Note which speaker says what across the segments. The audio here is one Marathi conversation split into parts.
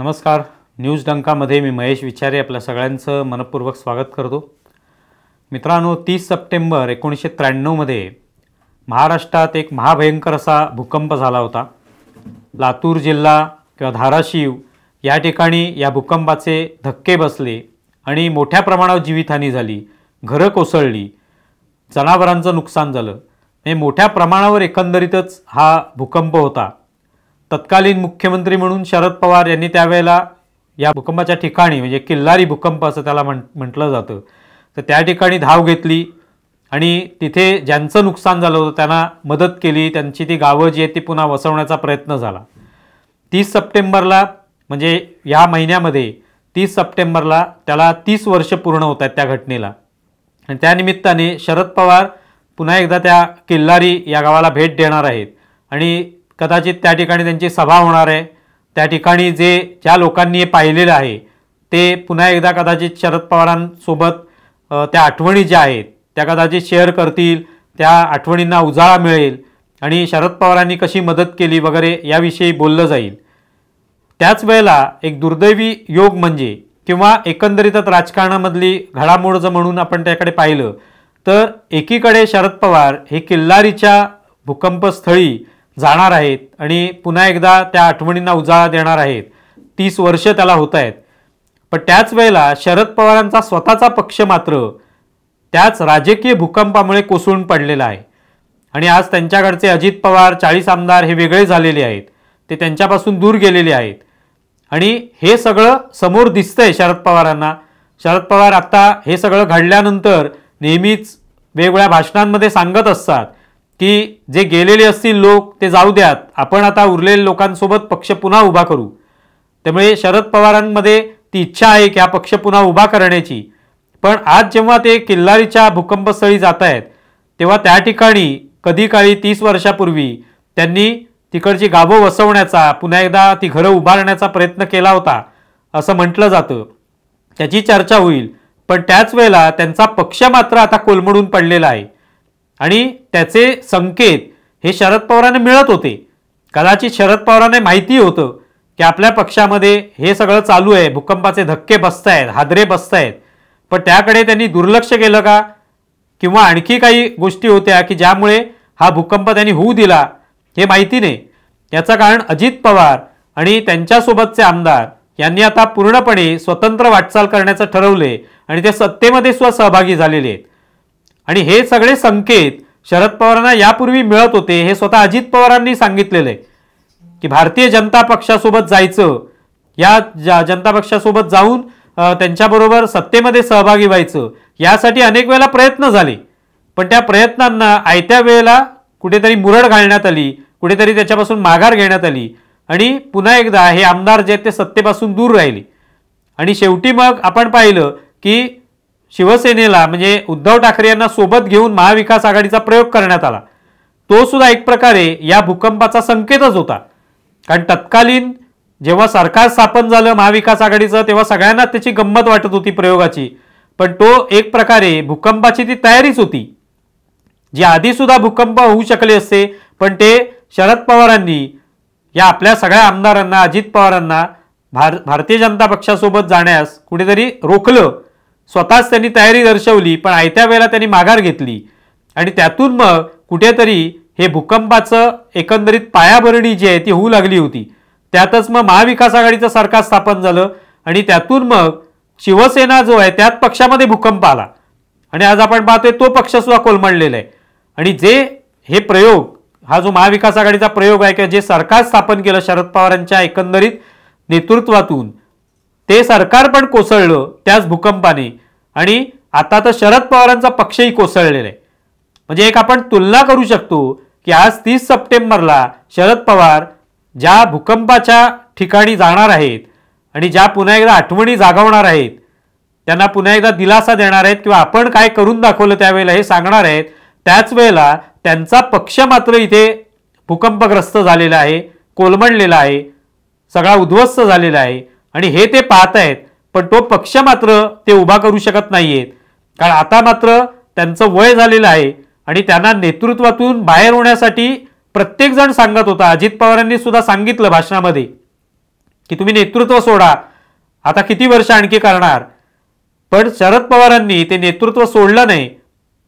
Speaker 1: नमस्कार न्यूज डंकामध्ये मी महेश विचारे आपल्या सगळ्यांचं मनपूर्वक स्वागत करतो मित्रांनो तीस सप्टेंबर एकोणीसशे त्र्याण्णवमध्ये महाराष्ट्रात एक महाभयंकर असा भूकंप झाला होता लातूर जिल्हा किंवा धाराशिव या ठिकाणी या भूकंपाचे धक्के बसले आणि मोठ्या प्रमाणावर जीवितहानी झाली घरं कोसळली जनावरांचं नुकसान झालं हे मोठ्या प्रमाणावर एकंदरीतच हा भूकंप होता तत्कालीन मुख्यमंत्री म्हणून शरद पवार यांनी त्यावेळेला या भूकंपाच्या ठिकाणी म्हणजे किल्लारी भूकंप असं त्याला म्हण म्हटलं जातं तर त्या ठिकाणी धाव घेतली आणि तिथे ज्यांचं नुकसान झालं होतं त्यांना मदत केली त्यांची ती गावं जी आहेत ती पुन्हा वसवण्याचा प्रयत्न झाला तीस सप्टेंबरला म्हणजे या महिन्यामध्ये तीस सप्टेंबरला त्याला तीस वर्ष पूर्ण होत आहेत त्या घटनेला आणि त्यानिमित्ताने शरद पवार पुन्हा एकदा त्या किल्लारी या गावाला भेट देणार आहेत आणि कदाचित त्या ठिकाणी त्यांची सभा होणार आहे त्या ठिकाणी जे ज्या लोकांनी हे पाहिलेलं आहे ते पुन्हा एकदा कदाचित शरद पवारांसोबत त्या आठवणी ज्या आहेत त्या कदाचित शेअर करतील त्या आठवणींना उजाळा मिळेल आणि शरद पवारांनी कशी मदत केली वगैरे याविषयी बोललं जाईल त्याच वेळेला एक दुर्दैवी योग म्हणजे किंवा एकंदरीतच राजकारणामधली घडामोड जर म्हणून आपण त्याकडे पाहिलं तर एकीकडे शरद पवार हे किल्लारीच्या भूकंपस्थळी जाणार आहेत आणि पुन्हा एकदा त्या आठवणींना उजाळा देणार आहेत तीस वर्ष त्याला होत आहेत पण त्याच वेळेला शरद पवारांचा स्वतःचा पक्ष मात्र त्याच राजकीय भूकंपामुळे कोसळून पडलेला आहे आणि आज त्यांच्याकडचे अजित पवार चाळीस आमदार हे वेगळे झालेले आहेत ते त्यांच्यापासून दूर गेलेले आहेत आणि हे सगळं समोर दिसतंय शरद पवारांना शरद पवार आत्ता हे सगळं घडल्यानंतर नेहमीच वेगवेगळ्या भाषणांमध्ये सांगत असतात की जे गेलेले असतील लोक ते जाऊ द्यात आपण आता उरलेल्या लोकांसोबत पक्ष पुन्हा उभा करू त्यामुळे शरद पवारांमध्ये ती इच्छा आहे की हा पक्ष पुन्हा उभा करण्याची पण आज जेव्हा ते किल्लारीच्या भूकंपस्थळी जात आहेत तेव्हा त्या ठिकाणी कधी काळी तीस वर्षापूर्वी त्यांनी तिकडची गावं वसवण्याचा पुन्हा एकदा ती घरं उभारण्याचा प्रयत्न केला होता असं म्हटलं जातं त्याची चर्चा होईल पण त्याच वेळेला त्यांचा पक्ष मात्र आता कोलमडून पडलेला आहे आणि त्याचे संकेत हे शरद पवारांना मिळत होते कदाचित शरद पवारांना माहिती होतं की आपल्या पक्षामध्ये हे सगळं चालू आहे भूकंपाचे धक्के बसत आहेत हादरे बसत आहेत पण त्याकडे त्यांनी दुर्लक्ष केलं का किंवा आणखी काही गोष्टी होत्या की ज्यामुळे हा भूकंप त्यांनी होऊ दिला हे माहिती नाही याचं कारण अजित पवार आणि त्यांच्यासोबतचे आमदार यांनी आता पूर्णपणे स्वतंत्र वाटचाल करण्याचं ठरवले आणि ते सत्तेमध्ये स्वसहभागी झालेले आहेत आणि हे सगळे संकेत शरद पवारांना यापूर्वी मिळत होते हे स्वतः अजित पवारांनी सांगितलेलं आहे की भारतीय जनता पक्षासोबत जायचं या जा जनता पक्षासोबत जाऊन त्यांच्याबरोबर सत्तेमध्ये सहभागी व्हायचं यासाठी अनेक वेळेला प्रयत्न झाले पण त्या प्रयत्नांना आयत्या वेळेला कुठेतरी मुरड घालण्यात आली कुठेतरी त्याच्यापासून माघार घेण्यात आली आणि पुन्हा एकदा हे आमदार जे आहेत ते सत्तेपासून दूर राहिले आणि शेवटी मग आपण पाहिलं की शिवसेनेला म्हणजे उद्धव ठाकरे यांना सोबत घेऊन महाविकास आघाडीचा प्रयोग करण्यात आला तो सुद्धा एक प्रकारे या भूकंपाचा संकेतच होता कारण तत्कालीन जेव्हा सरकार स्थापन झालं महाविकास आघाडीचं तेव्हा सगळ्यांना त्याची गंमत वाटत होती प्रयोगाची पण तो एक प्रकारे भूकंपाची ती तयारीच होती जी आधीसुद्धा भूकंप होऊ शकले असते पण ते शरद पवारांनी या आपल्या सगळ्या आमदारांना अजित पवारांना भार भारतीय जनता पक्षासोबत जाण्यास कुठेतरी रोखलं स्वतःच त्यांनी तयारी दर्शवली पण आयत्या वेळेला त्यांनी माघार घेतली आणि त्यातून मग कुठेतरी हे भूकंपाचं एकंदरीत पायाभरणी जी आहे ती होऊ लागली होती त्यातच मग महाविकास आघाडीचं सरकार स्थापन झालं आणि त्यातून मग शिवसेना जो आहे त्यात पक्षामध्ये भूकंप आला आणि आज आपण पाहतोय तो पक्षसुद्धा कोलमडलेला आहे आणि जे हे प्रयोग हा जो महाविकास आघाडीचा प्रयोग आहे किंवा जे सरकार स्थापन केलं शरद पवारांच्या एकंदरीत नेतृत्वातून ते सरकार पण कोसळलं त्याच भूकंपाने आणि आता तर शरद पवारांचा पक्षही कोसळलेला आहे म्हणजे एक आपण तुलना करू शकतो की आज तीस सप्टेंबरला शरद पवार ज्या भूकंपाच्या ठिकाणी जाणार आहेत आणि ज्या पुन्हा एकदा आठवणी जागवणार आहेत त्यांना पुन्हा एकदा दिलासा देणार आहेत किंवा आपण काय करून दाखवलं त्यावेळेला हे सांगणार आहेत त्याच वेळेला त्यांचा पक्ष मात्र इथे भूकंपग्रस्त झालेला आहे कोलमडलेला आहे सगळा उद्ध्वस्त झालेला आहे आणि हे ते पाहतायत पण तो पक्ष मात्र ते उभा करू शकत नाहीयेत कारण आता मात्र त्यांचं वय झालेलं आहे आणि त्यांना नेतृत्वातून बाहेर होण्यासाठी प्रत्येकजण सांगत होता अजित पवारांनी सुद्धा सांगितलं भाषणामध्ये की तुम्ही नेतृत्व सोडा आता किती वर्ष आणखी करणार पण शरद पवारांनी ते नेतृत्व सोडलं नाही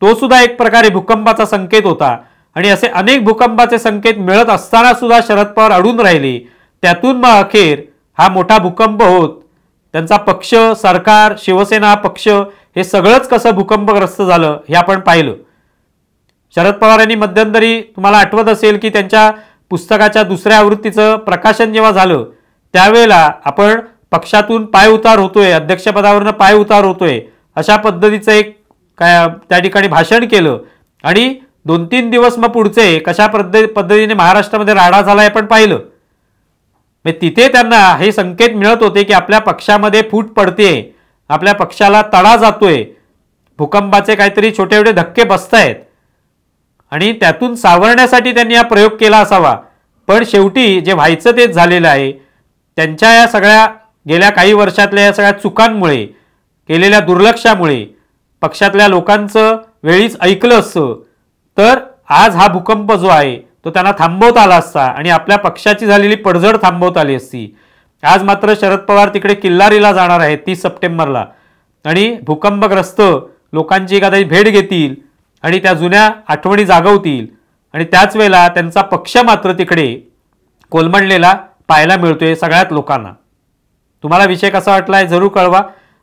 Speaker 1: तो सुद्धा एक प्रकारे भूकंपाचा संकेत होता आणि असे अनेक भूकंपाचे संकेत मिळत असताना सुद्धा शरद पवार अडून राहिले त्यातून मग अखेर हा मोठा भूकंप होत त्यांचा पक्ष सरकार शिवसेना पक्ष हे सगळंच कसं भूकंपग्रस्त झालं हे आपण पाहिलं शरद पवार यांनी मध्यंतरी तुम्हाला आठवत असेल की त्यांच्या पुस्तकाच्या दुसऱ्या आवृत्तीचं प्रकाशन जेव्हा झालं त्यावेळेला आपण पक्षातून पाय उतार होतोय अध्यक्षपदावरनं पाय उतार होतोय अशा पद्धतीचं एक काय त्या ठिकाणी भाषण केलं आणि दोन तीन दिवस मग पुढचे कशा पद्धतीने महाराष्ट्रामध्ये राडा झाला हे पण पाहिलं म्हणजे तिथे त्यांना हे संकेत मिळत होते की आपल्या पक्षामध्ये फूट पडते आपल्या पक्षाला तडा जातोय भूकंपाचे काहीतरी छोटे छोटे धक्के बसत आहेत आणि त्यातून सावरण्यासाठी त्यांनी हा प्रयोग केला असावा पण शेवटी जे व्हायचं तेच झालेलं आहे त्यांच्या या सगळ्या गेल्या काही वर्षातल्या या सगळ्या चुकांमुळे केलेल्या दुर्लक्षामुळे पक्षातल्या लोकांचं वेळीच ऐकलं असतं तर आज हा भूकंप जो आहे तो त्यांना थांबवता आला असता आणि आपल्या पक्षाची झालेली पडझड थांबवत आली असती आज मात्र शरद पवार तिकडे किल्लारीला जाणार आहेत तीस सप्टेंबरला आणि भूकंपग्रस्त लोकांची एखादी भेट घेतील आणि त्या जुन्या आठवणी जागवतील आणि त्याच वेळेला त्यांचा पक्ष मात्र तिकडे कोलमडलेला पाहायला मिळतोय सगळ्यात लोकांना तुम्हाला विषय कसा वाटला आहे जरूर कळवा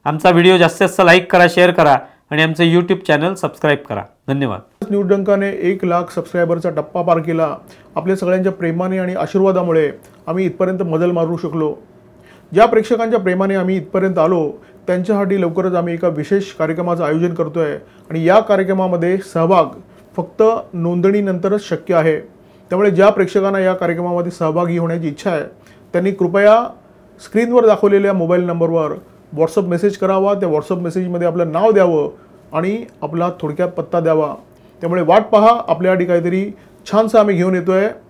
Speaker 1: आमचा व्हिडिओ जास्तीत जास्त लाईक करा शेअर करा आणि आमचं यूट्यूब चॅनल सबस्क्राईब करा धन्यवाद कालच एक लाख सबस्क्रायबरचा टप्पा पार केला आपल्या सगळ्यांच्या प्रेमाने आणि आशीर्वादामुळे आम्ही इथपर्यंत मजल मारू शकलो ज्या प्रेक्षकांच्या प्रेमाने आम्ही इथपर्यंत आलो त्यांच्यासाठी लवकरच आम्ही एका विशेष कार्यक्रमाचं आयोजन करतो आहे आणि या कार्यक्रमामध्ये सहभाग फक्त नोंदणीनंतरच शक्य आहे त्यामुळे ज्या प्रेक्षकांना या कार्यक्रमामध्ये सहभागी होण्याची इच्छा आहे त्यांनी कृपया स्क्रीनवर दाखवलेल्या मोबाईल नंबरवर व्हॉट्सअप मेसेज करावा त्या व्हॉट्सअप मेसेजमध्ये आपलं नाव द्यावं आणि आपला थोडक्यात पत्ता द्यावा त्यामुळे वाट पहा आपल्यासाठी काहीतरी छानसं आम्ही घेऊन येतो आहे